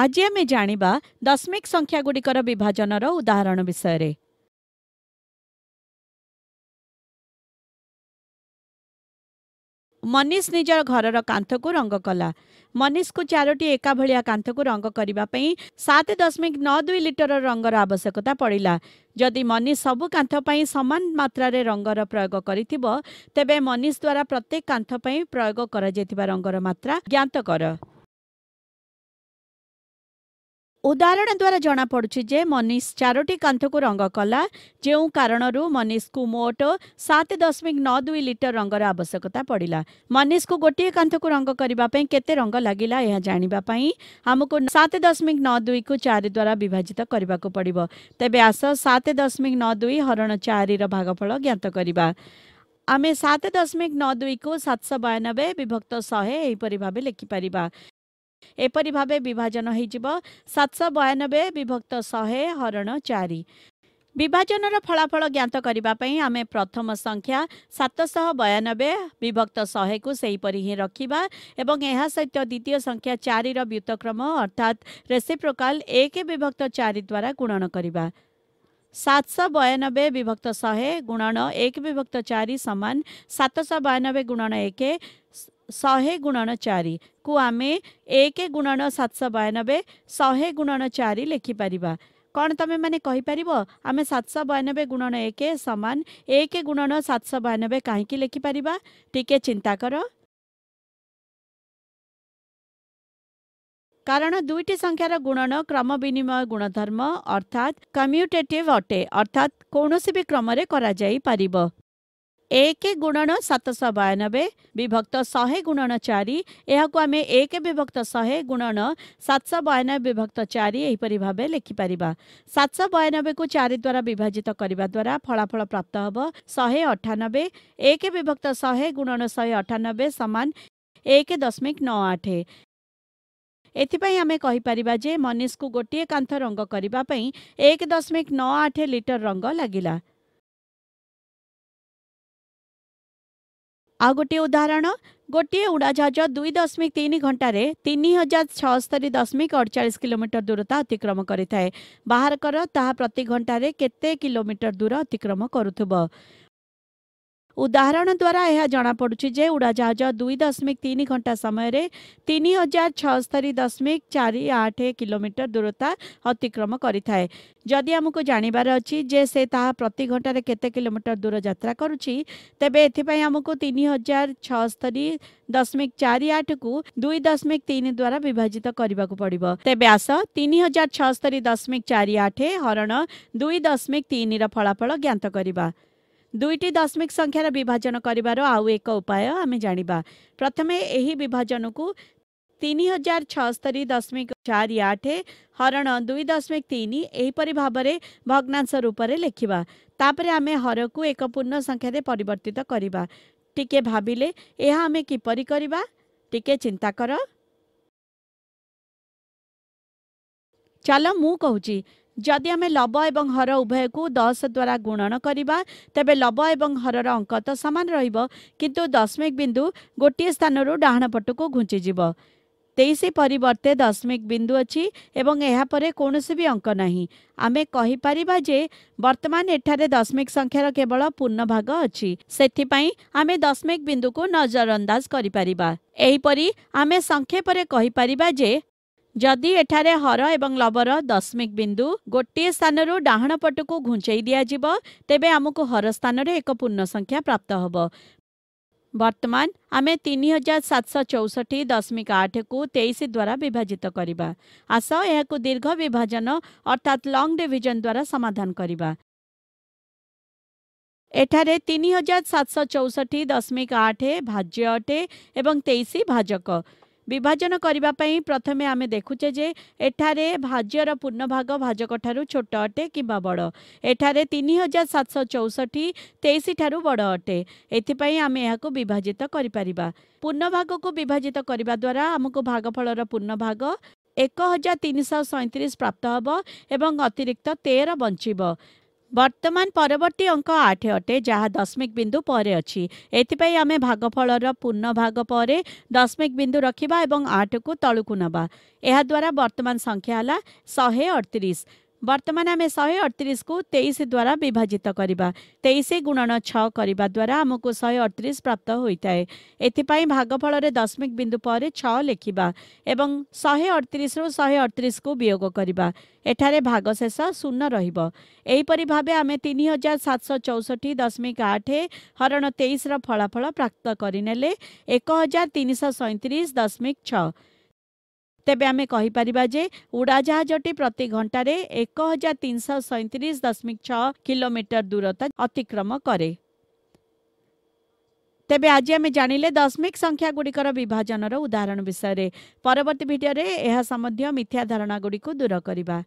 ଆଜି ଆମେ ଜାଣିବା ଦଶମିକ ସଂଖ୍ୟା ଗୁଡ଼ିକର ବିଭାଜନର ଉଦାହରଣ ବିଷୟରେ ମନୀଷ ନିଜର ଘରର କାନ୍ଥକୁ ରଙ୍ଗ କଲା ମନୀଷକୁ ଚାରୋଟି ଏକା ଭଳିଆ କାନ୍ଥକୁ ରଙ୍ଗ କରିବା ପାଇଁ ସାତ ଦଶମିକ ନଅ ଦୁଇ ଲିଟର ରଙ୍ଗର ଆବଶ୍ୟକତା ପଡ଼ିଲା ଯଦି ମନୀଷ ସବୁ କାନ୍ଥ ପାଇଁ ସମାନ ମାତ୍ରାରେ ରଙ୍ଗର ପ୍ରୟୋଗ କରିଥିବ ତେବେ ମନୀଷ ଦ୍ୱାରା ପ୍ରତ୍ୟେକ କାନ୍ଥ ପାଇଁ ପ୍ରୟୋଗ କରାଯାଇଥିବା ରଙ୍ଗର ମାତ୍ରା ଜ୍ଞାତ କର द्वारा जना जे मनिस चारोटी को रंग कला जो कारण मनिसको मोट सात दशमिक नुई लिटर रङ्गर आवश्यकता पड्ला को गोटे कान्थको रङको रङ लगला जाँदै आमुक सात दशमिक नौ दुई कु चार द्वारा विभाजित गर्नु पर्यो तेब सात दशमिक नौ दुई हरण चारिर भागफल ज्ञातर आमे सत दशमिक नुईको सात सय विभक्त शेपरि भावे विभाजन विभक्त हुन्छ हर चारि विभाजन र फलाफल ज्ञाते प्रथम संख्या सतश बयानब्बे विभक्त शेकु सहीपरि हिँड्दा सहित द्वितीय संख्या चारि व्यतक्रम अर्थात् रेसिप्रोकाल एक विभक्त द्वारा गुणन सतश बयानब्बे विभक्त शे गुणन एक विभक्त चारिमान सतश बयानब्बे गुणन एक ଶହେ ଗୁଣନ ଚାରିକୁ ଆମେ ଏକ ଗୁଣନ ସାତଶହ ବୟାନବେ ଶହେ ଗୁଣନ ଚାରି ଲେଖିପାରିବା କ'ଣ ତୁମେମାନେ କହିପାରିବ ଆମେ ସାତଶହ ବୟାନବେ ଗୁଣନ ଏକ ସମାନ ଏକ ଗୁଣନ ସାତଶହ ବୟାନବେ କାହିଁକି ଲେଖିପାରିବା ଟିକେ ଚିନ୍ତା କର କାରଣ ଦୁଇଟି ସଂଖ୍ୟାର ଗୁଣନ କ୍ରମ ବିନିମୟ ଗୁଣଧର୍ମ ଅର୍ଥାତ୍ କମ୍ୟୁଟେଟିଭ୍ ଅଟେ ଅର୍ଥାତ୍ କୌଣସି ବି କ୍ରମରେ କରାଯାଇପାରିବ ଏକ ଗୁଣନ ସାତଶହ ବୟାନବେ ବିଭକ୍ତ ଶହେ ଗୁଣନ ଚାରି ଏହାକୁ ଆମେ ଏକ ବିଭକ୍ତ ଶହେ ଗୁଣନ ସାତଶହ ବୟାନବେ ବିଭକ୍ତ ଚାରି ଏହିପରି ଭାବେ ଲେଖିପାରିବା ସାତଶହ ବୟାନବେକୁ ଚାରି ଦ୍ୱାରା ବିଭାଜିତ କରିବା ଦ୍ୱାରା ଫଳାଫଳ ପ୍ରାପ୍ତ ହେବ ଶହେ ଅଠାନବେ ଏକ ବିଭକ୍ତ ଶହେ ଗୁଣନ ଶହେ ଅଠାନବେ ସମାନ ଏକ ଦଶମିକ ନଅ ଆଠ ଏଥିପାଇଁ ଆମେ କହିପାରିବା ଯେ ମନିଷକୁ ଗୋଟିଏ କାନ୍ଥ ରଙ୍ଗ କରିବା ପାଇଁ ଏକ ଦଶମିକ ନଅ ଆଠ ଲିଟର ରଙ୍ଗ ଲାଗିଲା ଆଉ ଗୋଟିଏ ଉଦାହରଣ ଗୋଟିଏ ଉଡ଼ାଜାହାଜ ଦୁଇ ଦଶମିକ ତିନି ଘଣ୍ଟାରେ ତିନି ହଜାର ଛଅସ୍ତରୀ ଦଶମିକ ଅଡ଼ଚାଳିଶ କିଲୋମିଟର ଦୂରତା ଅତିକ୍ରମ କରିଥାଏ ବାହାର କର ତାହା ପ୍ରତି ଘଣ୍ଟାରେ କେତେ କିଲୋମିଟର ଦୂର ଅତିକ୍ରମ କରୁଥିବ ଉଦାହରଣ ଦ୍ୱାରା ଏହା ଜଣାପଡ଼ୁଛି ଯେ ଉଡ଼ାଜାହାଜ ଦୁଇ ଦଶମିକ ତିନି ଘଣ୍ଟା ସମୟରେ ତିନି ହଜାର ଛଅସ୍ତରୀ ଦଶମିକ ଚାରି ଆଠ କିଲୋମିଟର ଦୂରତା ଅତିକ୍ରମ କରିଥାଏ ଯଦି ଆମକୁ ଜାଣିବାର ଅଛି ଯେ ସେ ତାହା ପ୍ରତି ଘଣ୍ଟାରେ କେତେ କିଲୋମିଟର ଦୂର ଯାତ୍ରା କରୁଛି ତେବେ ଏଥିପାଇଁ ଆମକୁ ତିନି ହଜାର ଛଅସ୍ତରୀ ଦଶମିକ ଚାରି ଆଠକୁ ଦୁଇ ଦଶମିକ ତିନି ଦ୍ୱାରା ବିଭାଜିତ କରିବାକୁ ପଡ଼ିବ ତେବେ ଆସ ତିନି ହଜାର ଛଅସ୍ତରୀ ଦଶମିକ ଚାରି ଆଠ ହରଣ ଦୁଇ ଦଶମିକ ତିନିର ଫଳାଫଳ ଜ୍ଞାତ କରିବା ଦୁଇଟି ଦଶମିକ ସଂଖ୍ୟାର ବିଭାଜନ କରିବାର ଆଉ ଏକ ଉପାୟ ଆମେ ଜାଣିବା ପ୍ରଥମେ ଏହି ବିଭାଜନକୁ ତିନି ହଜାର ଛଅସ୍ତରୀ ଦଶମିକ ଚାରି ଆଠ ହରଣ ଦୁଇ ଦଶମିକ ତିନି ଏହିପରି ଭାବରେ ଭଗ୍ନାଂଶ ରୂପରେ ଲେଖିବା ତାପରେ ଆମେ ହରକୁ ଏକ ପୂର୍ଣ୍ଣ ସଂଖ୍ୟାରେ ପରିବର୍ତ୍ତିତ କରିବା ଟିକେ ଭାବିଲେ ଏହା ଆମେ କିପରି କରିବା ଟିକେ ଚିନ୍ତା କର ଚାଲ ମୁଁ କହୁଛି ଯଦି ଆମେ ଲବ ଏବଂ ହର ଉଭୟକୁ ଦଶ ଦ୍ୱାରା ଗୁଣନ କରିବା ତେବେ ଲବ ଏବଂ ହରର ଅଙ୍କ ତ ସମାନ ରହିବ କିନ୍ତୁ ଦଶମିକ ବିନ୍ଦୁ ଗୋଟିଏ ସ୍ଥାନରୁ ଡାହାଣ ପଟକୁ ଘୁଞ୍ଚିଯିବ ତେଇଶ ପରିବର୍ତ୍ତେ ଦଶମିକ ବିନ୍ଦୁ ଅଛି ଏବଂ ଏହାପରେ କୌଣସି ବି ଅଙ୍କ ନାହିଁ ଆମେ କହିପାରିବା ଯେ ବର୍ତ୍ତମାନ ଏଠାରେ ଦଶମିକ ସଂଖ୍ୟାର କେବଳ ପୂର୍ଣ୍ଣଭାଗ ଅଛି ସେଥିପାଇଁ ଆମେ ଦଶମିକ ବିନ୍ଦୁକୁ ନଜରଅନ୍ଦାଜ କରିପାରିବା ଏହିପରି ଆମେ ସଂକ୍ଷେପରେ କହିପାରିବା ଯେ जदि एठार हर एवं लबर दशमिक बिंदु गोटे स्थान डाण पट को घुंच दिजिव तेज आमको हर स्थान एक पूर्ण संख्या प्राप्त हम बर्तमान आम तीन हजार सात शह चौसठ दशमिक आठ को तेईस द्वारा विभाजित करने आस यह दीर्घ विभाजन अर्थात लंग डिजन द्वारा समाधान करवा एठार तीन हजार सात शह चौसठ दशमिक आठ भाज्य अटे तेईस भाजक ବିଭାଜନ କରିବା ପାଇଁ ପ୍ରଥମେ ଆମେ ଦେଖୁଛେ ଯେ ଏଠାରେ ଭାଜ୍ୟର ପୂର୍ଣ୍ଣଭାଗ ଭାଜକଠାରୁ ଛୋଟ ଅଟେ କିମ୍ବା ବଡ଼ ଏଠାରେ ତିନି ହଜାର ସାତଶହ ଚଉଷଠି ତେଇଶି ଠାରୁ ବଡ଼ ଅଟେ ଏଥିପାଇଁ ଆମେ ଏହାକୁ ବିଭାଜିତ କରିପାରିବା ପୂର୍ଣ୍ଣଭାଗକୁ ବିଭାଜିତ କରିବା ଦ୍ୱାରା ଆମକୁ ଭାଗଫଳର ପୂର୍ଣ୍ଣଭାଗ ଏକ ହଜାର ତିନିଶହ ସଇଁତିରିଶ ପ୍ରାପ୍ତ ହେବ ଏବଂ ଅତିରିକ୍ତ ତେର ବଞ୍ଚିବ ବର୍ତ୍ତମାନ ପରବର୍ତ୍ତୀ ଅଙ୍କ ଆଠ ଅଟେ ଯାହା ଦଶମିକ ବିନ୍ଦୁ ପରେ ଅଛି ଏଥିପାଇଁ ଆମେ ଭାଗଫଳର ପୂର୍ଣ୍ଣ ଭାଗ ପରେ ଦଶମିକ ବିନ୍ଦୁ ରଖିବା ଏବଂ ଆଠକୁ ତଳକୁ ନେବା ଏହାଦ୍ୱାରା ବର୍ତ୍ତମାନ ସଂଖ୍ୟା ହେଲା ଶହେ ଅଠତିରିଶ बर्तमान आमे शे अठतिस तेइस द्वारा विभाजित करिबा, 23 शे अठतिस प्राप्त हुने एपि भागफल दशमिक बिन्दु पर छे श्रिस रु श अठतिसको विय गर् एठार भाग शेष शून्य र योपरि भावे आमे तिन हजार सातश चौसठी दशमिक आठ हरण परिभाबे र फलाफल प्राप्त गरिनले एक हजार तिनश सैँतिस दशमिक छ ତେବେ ଆମେ କହିପାରିବା ଯେ ଉଡ଼ାଜାହାଜଟି ପ୍ରତି ଘଣ୍ଟାରେ ଏକ ହଜାର ତିନିଶହ ସଇଁତିରିଶ ଦଶମିକ ଛଅ କିଲୋମିଟର ଦୂରତା ଅତିକ୍ରମ କରେ ତେବେ ଆଜି ଆମେ ଜାଣିଲେ ଦଶମିକ ସଂଖ୍ୟାଗୁଡ଼ିକର ବିଭାଜନର ଉଦାହରଣ ବିଷୟରେ ପରବର୍ତ୍ତୀ ଭିଡ଼ିଓରେ ଏହା ସମ୍ବନ୍ଧୀୟ ମିଥ୍ୟା ଧାରଣାଗୁଡ଼ିକୁ ଦୂର କରିବା